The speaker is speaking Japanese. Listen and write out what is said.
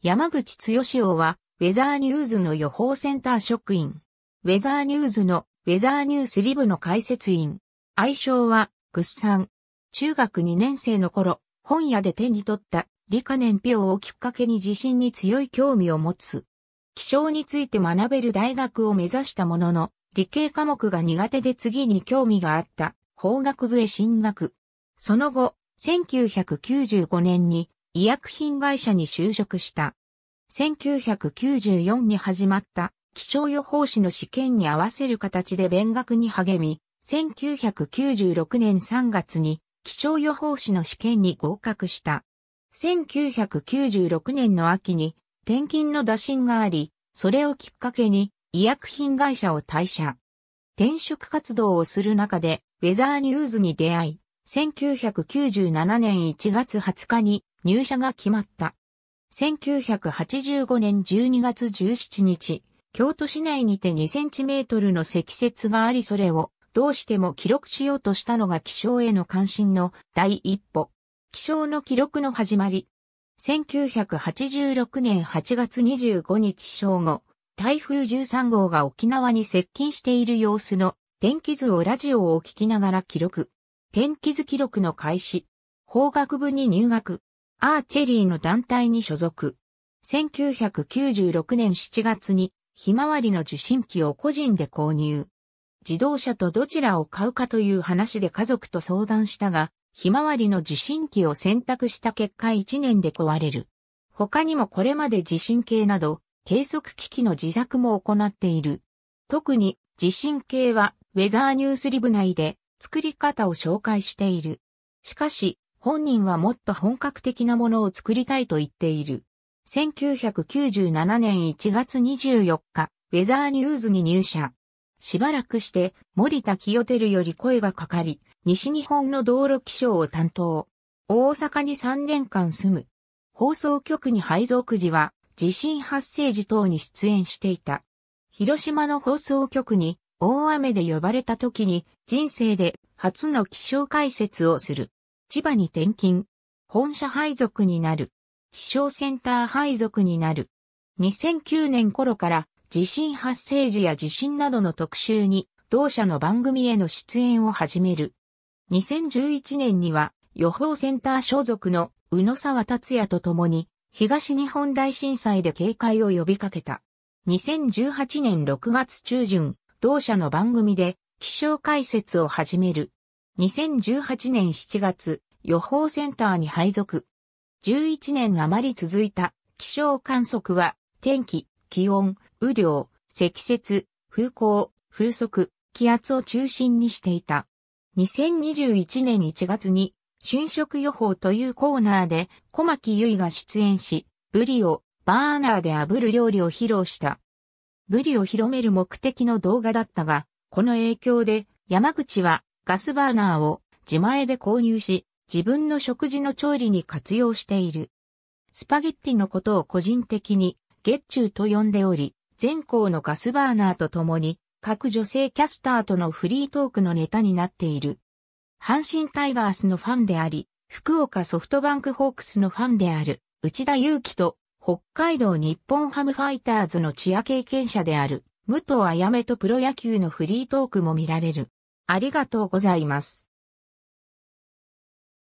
山口剛夫は、ウェザーニューズの予報センター職員。ウェザーニューズのウェザーニュースリブの解説員。愛称は、グッサン。中学2年生の頃、本屋で手に取った理科年表をきっかけに地震に強い興味を持つ。気象について学べる大学を目指したものの、理系科目が苦手で次に興味があった法学部へ進学。その後、1995年に医薬品会社に就職した。1994に始まった気象予報士の試験に合わせる形で勉学に励み、1996年3月に気象予報士の試験に合格した。1996年の秋に転勤の打診があり、それをきっかけに医薬品会社を退社。転職活動をする中でウェザーニューズに出会い、1997年1月20日に入社が決まった。1985年12月17日、京都市内にて2センチメートルの積雪がありそれをどうしても記録しようとしたのが気象への関心の第一歩。気象の記録の始まり。1986年8月25日正午、台風13号が沖縄に接近している様子の天気図をラジオを聞きながら記録。天気図記録の開始。法学部に入学。アーチェリーの団体に所属。1996年7月に、ひまわりの受信機を個人で購入。自動車とどちらを買うかという話で家族と相談したが、ひまわりの受信機を選択した結果1年で壊れる。他にもこれまで地震計など、計測機器の自作も行っている。特に地震計はウェザーニュースリブ内で作り方を紹介している。しかし、本人はもっと本格的なものを作りたいと言っている。1997年1月24日、ウェザーニューズに入社。しばらくして、森田清照より声がかかり、西日本の道路気象を担当。大阪に3年間住む。放送局に配属時は、地震発生時等に出演していた。広島の放送局に、大雨で呼ばれた時に、人生で初の気象解説をする。千葉に転勤。本社配属になる。地商センター配属になる。2009年頃から地震発生時や地震などの特集に同社の番組への出演を始める。2011年には予報センター所属の宇野沢達也と共に東日本大震災で警戒を呼びかけた。2018年6月中旬、同社の番組で気象解説を始める。2018年7月、予報センターに配属。11年余り続いた気象観測は、天気、気温、雨量、積雪、風向、風速、気圧を中心にしていた。2021年1月に、春食予報というコーナーで、小牧結衣が出演し、ブリをバーナーで炙る料理を披露した。ブリを広める目的の動画だったが、この影響で山口はガスバーナーを自前で購入し、自分の食事の調理に活用している。スパゲッティのことを個人的に月中と呼んでおり、全校のガスバーナーと共に各女性キャスターとのフリートークのネタになっている。阪神タイガースのファンであり、福岡ソフトバンクホークスのファンである内田祐希と北海道日本ハムファイターズのチア経験者である武藤あやめとプロ野球のフリートークも見られる。ありがとうございます。